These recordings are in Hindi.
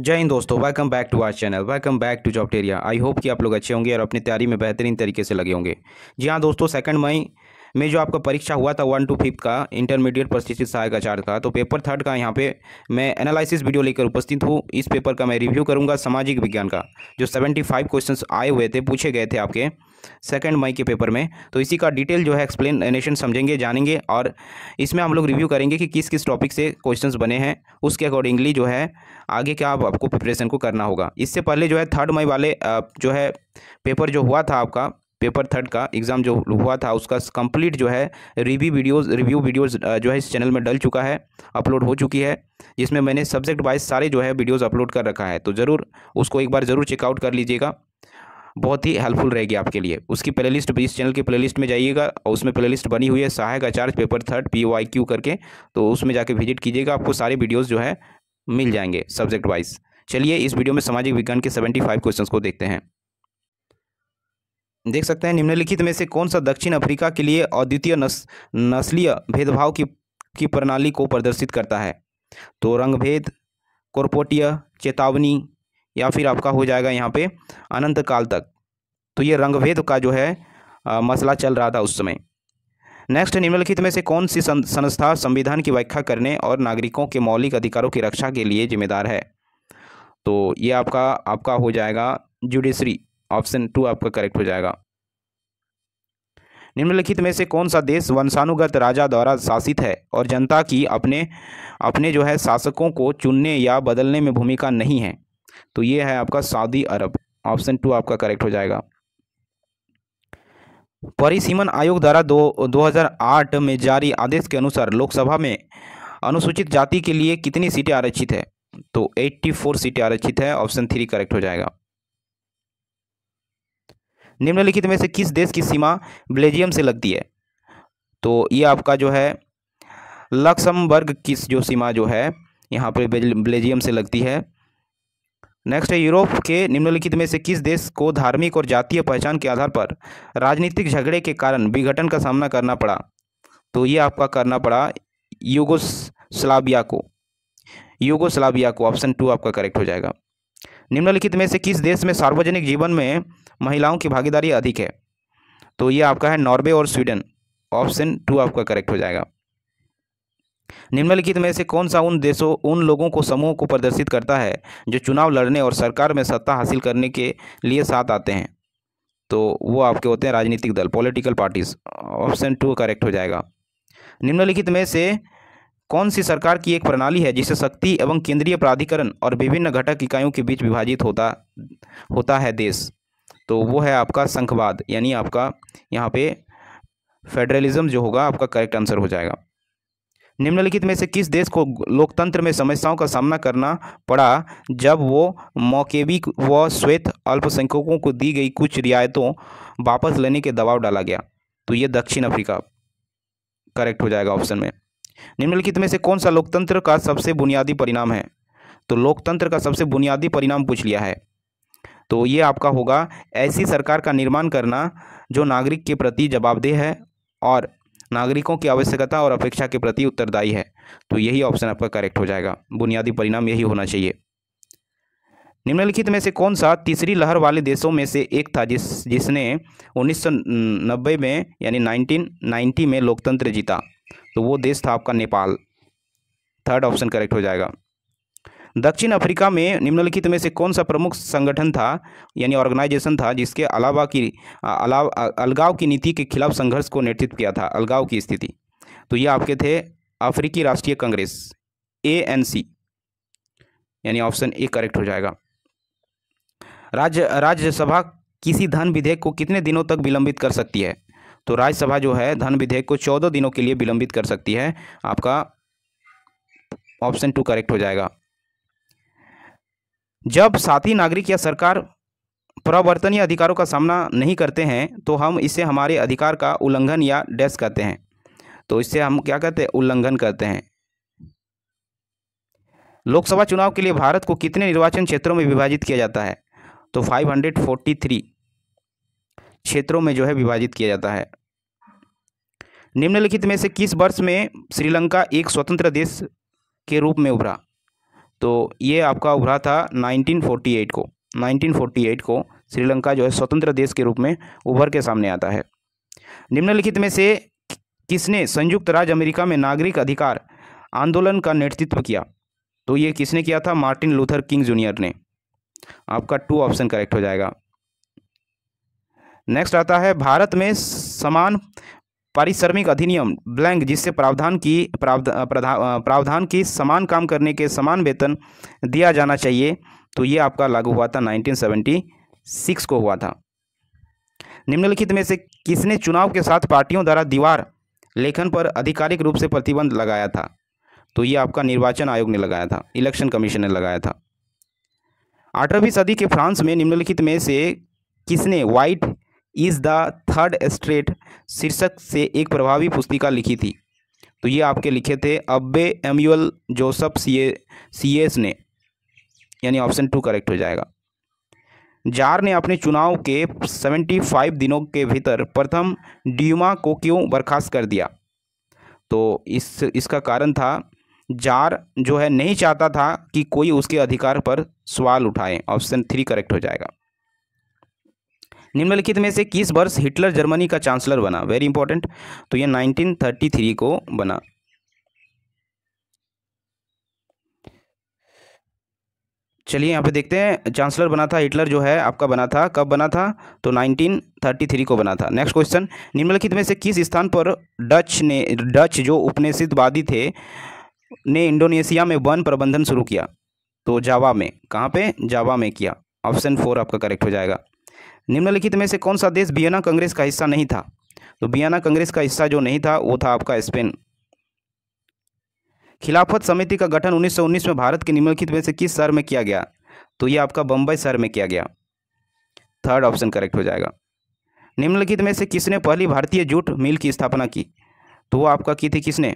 जय हिंद दोस्तों welcome back to our channel welcome back to टेरिया आई होप कि आप लोग अच्छे होंगे और अपनी तैयारी में बेहतरीन तरीके से लगे होंगे जी हाँ दोस्तों सेकंड मई में जो आपका परीक्षा हुआ था वन टू फिफ्थ का इंटरमीडिएट परिशिक्षित सहायक चार्ट का तो पेपर थर्ड का यहाँ पे मैं एनालिसिस वीडियो लेकर उपस्थित हूँ इस पेपर का मैं रिव्यू करूँगा सामाजिक विज्ञान का जो सेवेंटी फाइव क्वेश्चन आए हुए थे पूछे गए थे आपके सेकेंड मई के पेपर में तो इसी का डिटेल जो है एक्सप्लेनेशन समझेंगे जानेंगे और इसमें हम लोग रिव्यू करेंगे कि किस किस टॉपिक से क्वेश्चन बने हैं उसके अकॉर्डिंगली जो है आगे क्या आप, आपको प्रिपरेशन को करना होगा इससे पहले जो है थर्ड मई वाले जो है पेपर जो हुआ था आपका पेपर थर्ड का एग्ज़ाम जो हुआ था उसका कंप्लीट जो है रिव्यू वीडियोस रिव्यू वीडियोस जो है इस चैनल में डल चुका है अपलोड हो चुकी है जिसमें मैंने सब्जेक्ट वाइज सारे जो है वीडियोस अपलोड कर रखा है तो ज़रूर उसको एक बार ज़रूर चेकआउट कर लीजिएगा बहुत ही हेल्पफुल रहेगी आपके लिए उसकी प्लेलिस्ट इस चैनल की प्ले में जाइएगा और उसमें प्ले बनी हुई है सहायक आचार्य paper third P Y Q करके तो उसमें जाके विजिट कीजिएगा आपको सारे वीडियोज़ जो है मिल जाएंगे सब्जेक्ट वाइज चलिए इस वीडियो में सामाजिक विज्ञान के 75 क्वेश्चंस को देखते हैं देख सकते हैं निम्नलिखित में से कौन सा दक्षिण अफ्रीका के लिए अद्वितीय नस, नस्लीय भेदभाव की की प्रणाली को प्रदर्शित करता है तो रंगभेद कोरपोटिया चेतावनी या फिर आपका हो जाएगा यहाँ पे अनंत काल तक तो ये रंगभेद का जो है आ, मसला चल रहा था उस समय नेक्स्ट निम्नलिखित में से कौन सी संस्था संविधान की व्याख्या करने और नागरिकों के मौलिक अधिकारों की रक्षा के लिए जिम्मेदार है तो ये आपका आपका हो जाएगा जुडिशरी ऑप्शन टू आपका करेक्ट हो जाएगा निम्नलिखित में से कौन सा देश वंशानुगत राजा द्वारा शासित है और जनता की अपने अपने जो है शासकों को चुनने या बदलने में भूमिका नहीं है तो ये है आपका सऊदी अरब ऑप्शन टू आपका करेक्ट हो जाएगा परिसीमन आयोग द्वारा दो 2008 में जारी आदेश के अनुसार लोकसभा में अनुसूचित जाति के लिए कितनी सीटें आरक्षित है तो 84 सीटें आरक्षित है ऑप्शन थ्री करेक्ट हो जाएगा निम्नलिखित में से किस देश की सीमा बेल्जियम से लगती है तो ये आपका जो है लक्समबर्ग की जो सीमा जो है यहाँ पर बेल्जियम से लगती है नेक्स्ट है यूरोप के निम्नलिखित में से किस देश को धार्मिक और जातीय पहचान के आधार पर राजनीतिक झगड़े के कारण विघटन का सामना करना पड़ा तो ये आपका करना पड़ा युगोस्लाविया को युगोस्लाविया को ऑप्शन टू आपका करेक्ट हो जाएगा निम्नलिखित में से किस देश में सार्वजनिक जीवन में महिलाओं की भागीदारी अधिक है तो ये आपका है नॉर्वे और स्वीडन ऑप्शन टू आपका करेक्ट हो जाएगा निम्नलिखित में से कौन सा उन देशों उन लोगों को समूह को प्रदर्शित करता है जो चुनाव लड़ने और सरकार में सत्ता हासिल करने के लिए साथ आते हैं तो वो आपके होते हैं राजनीतिक दल political parties option two correct हो जाएगा निम्नलिखित में से कौन सी सरकार की एक प्रणाली है जिसे शक्ति एवं केंद्रीय प्राधिकरण और विभिन्न घटक इकाइयों के बीच विभाजित होता होता है देश तो वो है आपका संखवाद यानी आपका यहाँ पे फेडरलिज्म जो होगा आपका करेक्ट आंसर हो जाएगा निम्नलिखित में से किस देश को लोकतंत्र में समस्याओं का सामना करना पड़ा जब वो मौकेबी व श्वेत अल्पसंख्यकों को दी गई कुछ रियायतों वापस लेने के दबाव डाला गया तो ये दक्षिण अफ्रीका करेक्ट हो जाएगा ऑप्शन में निम्नलिखित में से कौन सा लोकतंत्र का सबसे बुनियादी परिणाम है तो लोकतंत्र का सबसे बुनियादी परिणाम पूछ लिया है तो ये आपका होगा ऐसी सरकार का निर्माण करना जो नागरिक के प्रति जवाबदेह है और नागरिकों की आवश्यकता और अपेक्षा के प्रति उत्तरदायी है तो यही ऑप्शन आपका करेक्ट हो जाएगा बुनियादी परिणाम यही होना चाहिए निम्नलिखित में से कौन सा तीसरी लहर वाले देशों में से एक था जिस जिसने 1990 में यानी 1990 में लोकतंत्र जीता तो वो देश था आपका नेपाल थर्ड ऑप्शन करेक्ट हो जाएगा दक्षिण अफ्रीका में निम्नलिखित में से कौन सा प्रमुख संगठन था यानी ऑर्गेनाइजेशन था जिसके अलावा की अलाव अलगाव की नीति के खिलाफ संघर्ष को नेतृत्व किया था अलगाव की स्थिति तो ये आपके थे अफ्रीकी राष्ट्रीय कांग्रेस ए एन सी यानी ऑप्शन ए करेक्ट हो जाएगा राज्य राज्यसभा किसी धन विधेयक को कितने दिनों तक विलंबित कर सकती है तो राज्यसभा जो है धन विधेयक को चौदह दिनों के लिए विलंबित कर सकती है आपका ऑप्शन टू करेक्ट हो जाएगा जब साथी नागरिक या सरकार प्रवर्तनीय अधिकारों का सामना नहीं करते हैं तो हम इससे हमारे अधिकार का उल्लंघन या डैश कहते हैं तो इससे हम क्या कहते हैं उल्लंघन करते हैं लोकसभा चुनाव के लिए भारत को कितने निर्वाचन क्षेत्रों में विभाजित किया जाता है तो 543 क्षेत्रों में जो है विभाजित किया जाता है निम्नलिखित में से किस वर्ष में श्रीलंका एक स्वतंत्र देश के रूप में उभरा तो ये आपका उभरा था 1948 को 1948 को श्रीलंका जो है स्वतंत्र देश के रूप में उभर के सामने आता है निम्नलिखित में से किसने संयुक्त राज्य अमेरिका में नागरिक अधिकार आंदोलन का नेतृत्व किया तो ये किसने किया था मार्टिन लूथर किंग जूनियर ने आपका टू ऑप्शन करेक्ट हो जाएगा नेक्स्ट आता है भारत में समान पारिश्रमिक अधिनियम ब्लैंक जिससे प्रावधान की प्रावधान की समान काम करने के समान वेतन दिया जाना चाहिए तो ये आपका लागू हुआ था 1976 को हुआ था निम्नलिखित में से किसने चुनाव के साथ पार्टियों द्वारा दीवार लेखन पर आधिकारिक रूप से प्रतिबंध लगाया था तो ये आपका निर्वाचन आयोग ने लगाया था इलेक्शन कमीशन ने लगाया था अठारहवीं सदी के फ्रांस में निम्नलिखित में से किसने white is the third straight शीर्षक से एक प्रभावी पुस्तिका लिखी थी तो ये आपके लिखे थे अब्बे एम्यूअल जोसफ सी सी एस ने यानी ऑप्शन टू करेक्ट हो जाएगा जार ने अपने चुनाव के सेवेंटी फाइव दिनों के भीतर प्रथम ड्यूमा को क्यों बर्खास्त कर दिया तो इस इसका कारण था जार जो है नहीं चाहता था कि कोई उसके अधिकार पर सवाल उठाए ऑप्शन थ्री करेक्ट हो जाएगा निम्नलिखित में से किस वर्ष हिटलर जर्मनी का चांसलर बना वेरी इंपॉर्टेंट तो ये 1933 को बना चलिए यहाँ पे देखते हैं चांसलर बना था हिटलर जो है आपका बना था कब बना था तो 1933 को बना था नेक्स्ट क्वेश्चन निम्नलिखित में से किस स्थान पर डच ने डच जो उपनिषदवादी थे ने इंडोनेशिया में वन प्रबंधन शुरू किया तो जावा में कहाँ पे जावा में किया ऑप्शन फोर आपका करेक्ट हो जाएगा निम्नलिखित में से कौन सा देश बियना कांग्रेस का हिस्सा नहीं था तो बियाना कांग्रेस का हिस्सा जो नहीं था वो था आपका स्पेन खिलाफत समिति का गठन 1919 में भारत के निम्नलिखित में से किस शहर में किया गया तो ये आपका बम्बई शहर में किया गया थर्ड ऑप्शन करेक्ट हो जाएगा निम्नलिखित में से किसने पहली भारतीय जूट मिल की स्थापना की तो वो आपका की थी किसने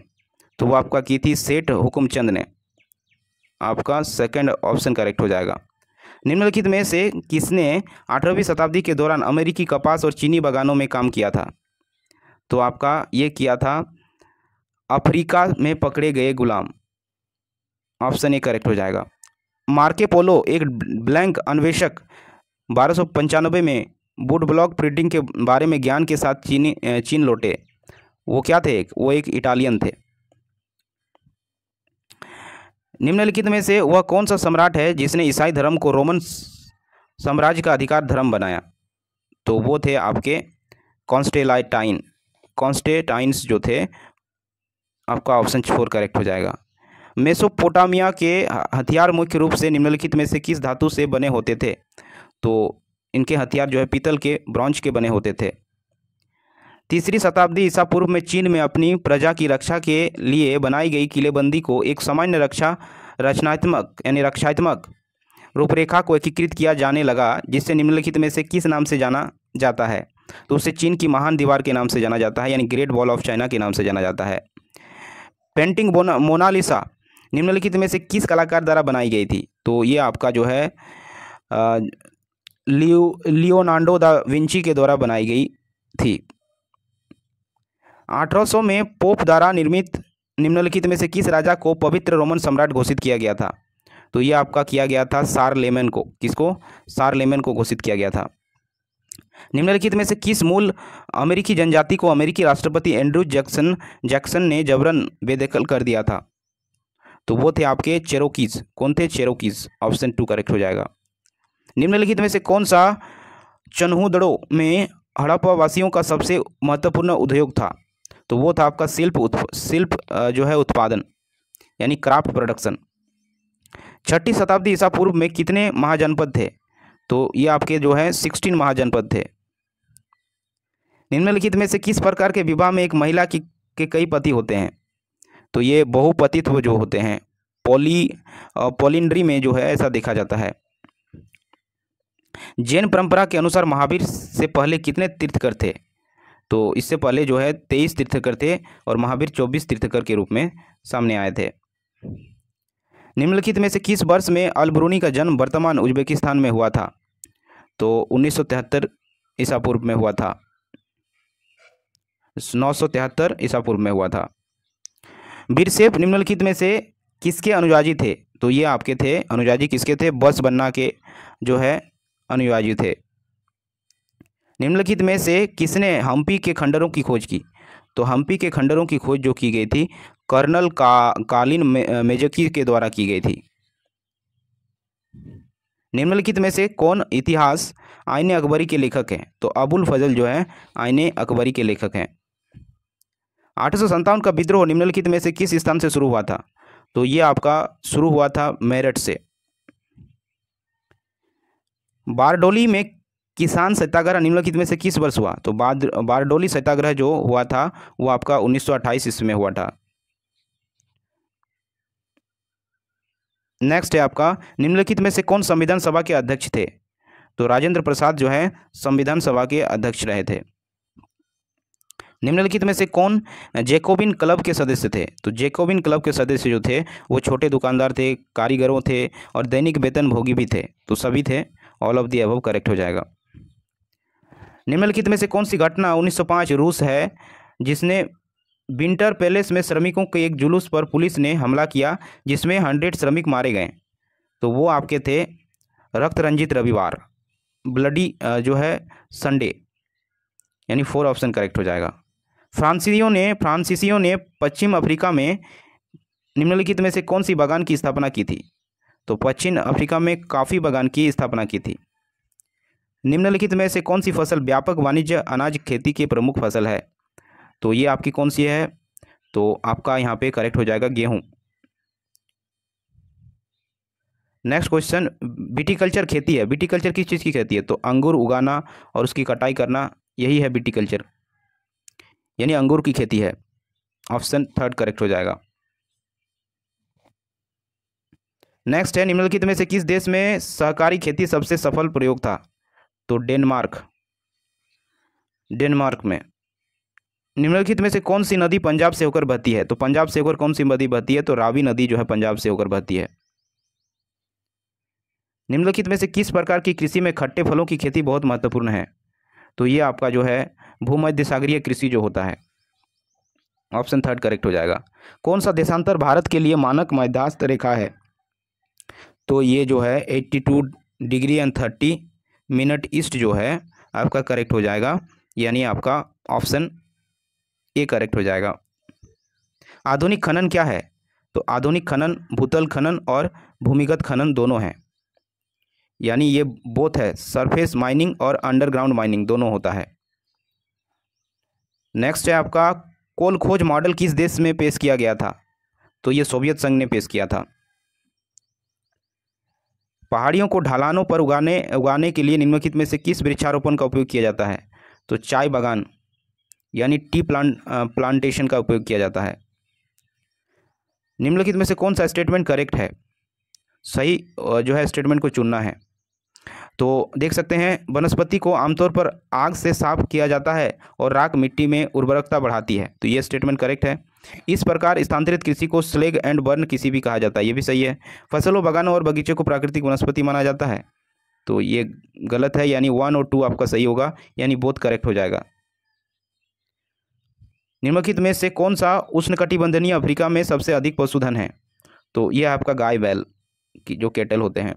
तो वो आपका की थी सेठ हुकुमचंद ने आपका सेकंड ऑप्शन करेक्ट हो जाएगा निम्नलिखित में से किसने अठारहवीं शताब्दी के दौरान अमेरिकी कपास और चीनी बागानों में काम किया था तो आपका ये किया था अफ्रीका में पकड़े गए गुलाम ऑप्शन ए करेक्ट हो जाएगा मार्के पोलो एक ब्लैंक अन्वेषक बारह में बुड ब्लॉक प्रिंटिंग के बारे में ज्ञान के साथ चीनी चीन लौटे वो क्या थे वो एक इटालियन थे निम्नलिखित में से वह कौन सा सम्राट है जिसने ईसाई धर्म को रोमन साम्राज्य का अधिकार धर्म बनाया तो वो थे आपके कॉन्स्टेलाइटाइन कॉन्स्टेटाइंस जो थे आपका ऑप्शन फोर करेक्ट हो जाएगा मेसोपोटामिया के हथियार मुख्य रूप से निम्नलिखित में से किस धातु से बने होते थे तो इनके हथियार जो है पीतल के ब्रॉन्ज के बने होते थे तीसरी शताब्दी ईसा पूर्व में चीन में अपनी प्रजा की रक्षा के लिए बनाई गई किलेबंदी को एक सामान्य रक्षा रचनात्मक यानी रक्षात्मक रूपरेखा को एकीकृत किया जाने लगा जिससे निम्नलिखित में से किस नाम से जाना जाता है तो उसे चीन की महान दीवार के नाम से जाना जाता है यानी ग्रेट वॉल ऑफ चाइना के नाम से जाना जाता है पेंटिंग मोनालिसा निम्नलिखित में से किस कलाकार द्वारा बनाई गई थी तो ये आपका जो है लियो लियोनार्डो दा विंची के द्वारा बनाई गई थी 1800 में पोप द्वारा निर्मित निम्नलिखित में से किस राजा को पवित्र रोमन सम्राट घोषित किया गया था तो ये आपका किया गया था सार लेमन को किसको सार लेमन को घोषित किया गया था निम्नलिखित में से किस मूल अमेरिकी जनजाति को अमेरिकी राष्ट्रपति एंड्रू जैक्सन जैक्सन ने जबरन बेदखल कर दिया था तो वो थे आपके चेरोकीज कौन थे चेरोकीज ऑप्शन टू करेक्ट हो जाएगा निम्नलिखित में से कौन सा चन्हूदड़ों में हड़प्पावासियों का सबसे महत्वपूर्ण उद्योग था तो वो था आपका शिल्प शिल्प जो है उत्पादन यानी क्राफ्ट प्रोडक्शन छठी शताब्दी ईसा पूर्व में कितने महाजनपद थे तो ये आपके जो है सिक्सटीन महाजनपद थे निम्नलिखित में से किस प्रकार के विवाह में एक महिला की के कई पति होते हैं तो ये बहुपतित्व जो होते हैं पॉली पोलिंड्री में जो है ऐसा देखा जाता है जैन परंपरा के अनुसार महावीर से पहले कितने तीर्थकर थे तो इससे पहले जो है तेईस तीर्थकर थे और महावीर चौबीस तीर्थकर के रूप में सामने आए थे निम्नलिखित में से किस वर्ष में अलबरूनी का जन्म वर्तमान उज्बेकिस्तान में हुआ था तो उन्नीस सौ तिहत्तर ईसा पूर्व में हुआ था नौ सौ तिहत्तर ईसा पूर्व में हुआ था बीरसेफ निम्नलिखित में से किसके अनुयाजी थे तो ये आपके थे अनुयाजी किसके थे बस बन्ना के जो है अनुयाजी थे निम्नलिखित में से किसने हम्पी के खंडरों की खोज की तो हम्पी के खंडरों की खोज जो की गई थी कर्नल का कालीन मे, मेजकी के द्वारा की गई थी निम्नलिखित में से कौन इतिहास आईने अकबरी के लेखक हैं तो अबुल फजल जो है आईने अकबरी के लेखक हैं आठ का विद्रोह निम्नलिखित में से किस स्थान से शुरू हुआ था तो ये आपका शुरू हुआ था मेरठ से बारडोली में किसान सत्याग्रह निम्नलिखित में से किस वर्ष हुआ तो बाद बारडोली सत्याग्रह जो हुआ था वो आपका 1928 ईस्वी में हुआ था नेक्स्ट है आपका निम्नलिखित में से कौन संविधान सभा के अध्यक्ष थे तो राजेंद्र प्रसाद जो है संविधान सभा के अध्यक्ष रहे थे निम्नलिखित में से कौन जेकोबिन क्लब के सदस्य थे तो जेकोबिन क्लब के सदस्य जो थे वो छोटे दुकानदार थे कारीगरों थे और दैनिक वेतन भोगी भी थे तो सभी थे all of the above correct हो जाएगा निम्नलिखित में से कौन सी घटना 1905 रूस है जिसने विंटर पैलेस में श्रमिकों के एक जुलूस पर पुलिस ने हमला किया जिसमें हंड्रेड श्रमिक मारे गए तो वो आपके थे रक्त रंजित रविवार ब्लडी जो है संडे यानी फोर ऑप्शन करेक्ट हो जाएगा फ्रांसीसियों ने फ्रांसीसियों ने पश्चिम अफ्रीका में निम्नलिखित में से कौन सी बागान की स्थापना की थी तो पश्चिम अफ्रीका में काफ़ी बागान की स्थापना की थी निम्नलिखित में से कौन सी फसल व्यापक वाणिज्य अनाज खेती की प्रमुख फसल है तो ये आपकी कौन सी है तो आपका यहाँ पे करेक्ट हो जाएगा गेहूँ नेक्स्ट क्वेश्चन विटिकल्चर खेती है विटिकल्चर किस चीज़ की खेती है तो अंगूर उगाना और उसकी कटाई करना यही है विटिकल्चर यानी अंगूर की खेती है ऑप्शन थर्ड करेक्ट हो जाएगा नेक्स्ट है निम्नलिखित में से किस देश में सहकारी खेती सबसे सफल प्रयोग था तो डेनमार्क डेनमार्क में निम्नलिखित में से कौन सी नदी पंजाब से होकर बहती है तो पंजाब से होकर कौन सी नदी बहती है तो रावी नदी जो है पंजाब से होकर बहती है निम्नलिखित में से किस प्रकार की कृषि में खट्टे फलों की खेती बहुत महत्वपूर्ण है तो ये आपका जो है भूमध्य सागरीय कृषि जो होता है ऑप्शन थर्ड करेक्ट हो जाएगा कौन सा देशांतर भारत के लिए मानक मध्यास्त रेखा है तो ये जो है eighty two degree and thirty minute east जो है आपका करेक्ट हो जाएगा यानी आपका ऑप्शन ए करेक्ट हो जाएगा आधुनिक खनन क्या है तो आधुनिक खनन भूतल खनन और भूमिगत खनन दोनों हैं यानी ये बोथ है सरफेस माइनिंग और अंडरग्राउंड माइनिंग दोनों होता है नेक्स्ट है आपका कोल खोज मॉडल किस देश में पेश किया गया था तो ये सोवियत संघ ने पेश किया था पहाड़ियों को ढलानों पर उगाने उगाने के लिए निम्नलिखित में से किस वृक्षारोपण का उपयोग किया जाता है तो चाय बागान यानी टी प्लांट प्लांटेशन का उपयोग किया जाता है निम्नलिखित में से कौन सा स्टेटमेंट करेक्ट है सही जो है स्टेटमेंट को चुनना है तो देख सकते हैं वनस्पति को आमतौर पर आग से साफ किया जाता है और राख मिट्टी में उर्वरकता बढ़ाती है तो ये स्टेटमेंट करेक्ट है इस प्रकार स्थानांतरित कृषि को स्लेग एंड बर्न कृषि भी कहा जाता है ये भी सही है फसलों बगानों और बगीचे को प्राकृतिक वनस्पति माना जाता है तो ये गलत है यानी वन और टू आपका सही होगा यानी बोथ करेक्ट हो जाएगा निम्नलिखित में से कौन सा उष्णकटिबंधनीय अफ्रीका में सबसे अधिक पशुधन है तो यह आपका गाय बैल की जो कैटल होते हैं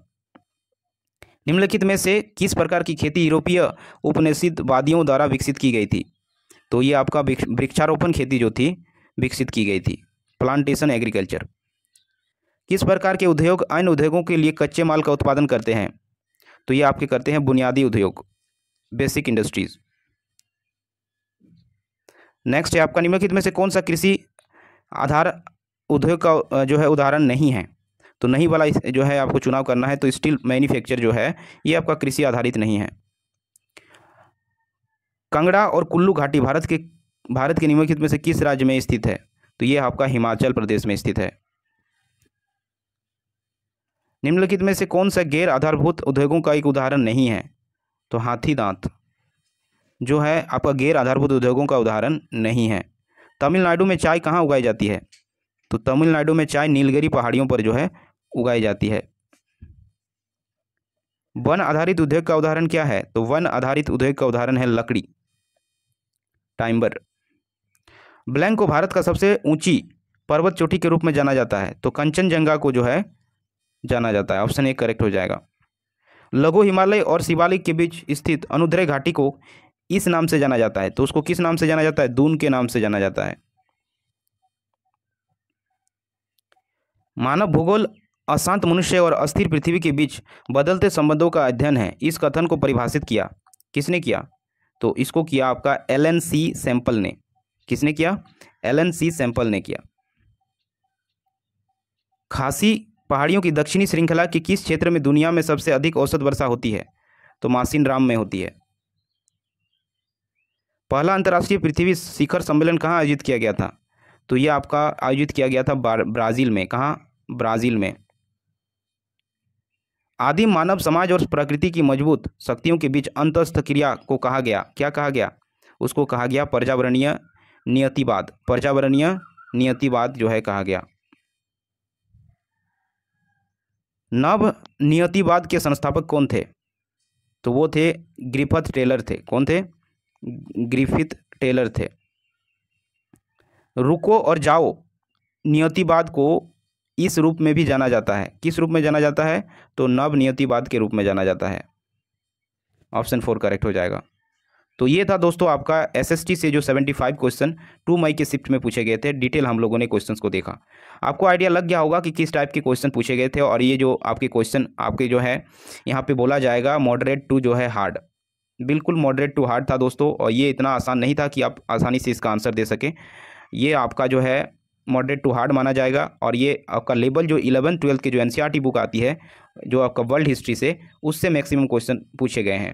निम्नलिखित में से किस प्रकार की खेती यूरोपीय उपनिषित वादियों द्वारा विकसित की गई थी तो ये आपका वृक्षारोपण खेती जो थी विकसित की गई थी प्लांटेशन एग्रीकल्चर किस प्रकार के उद्योग अन्य उद्योगों के लिए कच्चे माल का उत्पादन करते हैं तो ये आपके करते हैं बुनियादी उद्योग बेसिक इंडस्ट्रीज नेक्स्ट है आपका निम्नलिखित में से कौन सा कृषि आधार उद्योग का जो है उदाहरण नहीं है तो नहीं वाला जो है आपको चुनाव करना है तो स्टील मैन्युफैक्चर जो है ये आपका कृषि आधारित नहीं है कंगड़ा और कुल्लू घाटी भारत के भारत के निम्नलिखित में से किस राज्य में स्थित है तो ये आपका हिमाचल प्रदेश में स्थित है निम्नलिखित में से कौन सा गैर आधारभूत उद्योगों का एक उदाहरण नहीं है तो हाथी दांत जो है आपका गैर आधारभूत उद्योगों का उदाहरण नहीं है तमिलनाडु में चाय कहाँ उगाई जाती है तो तमिलनाडु में चाय नीलगिरी पहाड़ियों पर जो है उगाई जाती है वन आधारित उद्योग का उदाहरण क्या है तो वन आधारित उद्योग का उदाहरण है लकड़ी टाइम्बर ब्लैंक को भारत का सबसे ऊंची पर्वत चोटी के रूप में जाना जाता है तो कंचनजंगा को जो है जाना जाता है ऑप्शन ए करेक्ट हो जाएगा लघु हिमालय और शिवालिक के बीच स्थित अनुद्रय घाटी को इस नाम से जाना जाता है तो उसको किस नाम से जाना जाता है दून के नाम से जाना जाता है मानव भूगोल अशांत मनुष्य और अस्थिर पृथ्वी के बीच बदलते संबंधों का अध्ययन है इस कथन को परिभाषित किया किसने किया तो इसको किया आपका एल एन सी सैंपल ने किसने किया एलन सी सैंपल ने किया खासी पहाड़ियों की दक्षिणी श्रृंखला के किस क्षेत्र में दुनिया में सबसे अधिक औसत वर्षा होती है तो मासिन राम में होती है पहला अंतर्राष्ट्रीय पृथ्वी शिखर सम्मेलन कहाँ आयोजित किया गया था तो यह आपका आयोजित किया गया था ब्राज़ील में कहाँ ब्राज़ील में आदि मानव समाज और प्रकृति की मजबूत शक्तियों के बीच अंतस्थ क्रिया को कहा गया क्या कहा गया उसको कहा गया पर्यावरणीय नियतिवाद पर्यावरणीय नियतिवाद जो है कहा गया नव नियतिवाद के संस्थापक कौन थे तो वो थे ग्रिफथ टेलर थे कौन थे ग्रिफिथ टेलर थे रुको और जाओ नियतिवाद को इस रूप में भी जाना जाता है किस रूप में जाना जाता है तो नव नियतिवाद के रूप में जाना जाता है ऑप्शन फोर करेक्ट हो जाएगा तो ये था दोस्तों आपका एसएसटी से जो 75 क्वेश्चन टू मई के शिफ्ट में पूछे गए थे डिटेल हम लोगों ने क्वेश्चंस को देखा आपको आइडिया लग गया होगा कि किस टाइप के क्वेश्चन पूछे गए थे और ये जो आपके क्वेश्चन आपके जो है यहाँ पे बोला जाएगा मॉडरेट टू जो है हार्ड बिल्कुल मॉडरेट टू हार्ड था दोस्तों और ये इतना आसान नहीं था कि आप आसानी से इसका आंसर दे सकें ये आपका जो है मॉडरेट टू हार्ड माना जाएगा और ये आपका लेवल जो इलेवन ट्वेल्थ की जो एन बुक e आती है जो आपका वर्ल्ड हिस्ट्री से उससे मैक्सिमम क्वेश्चन पूछे गए हैं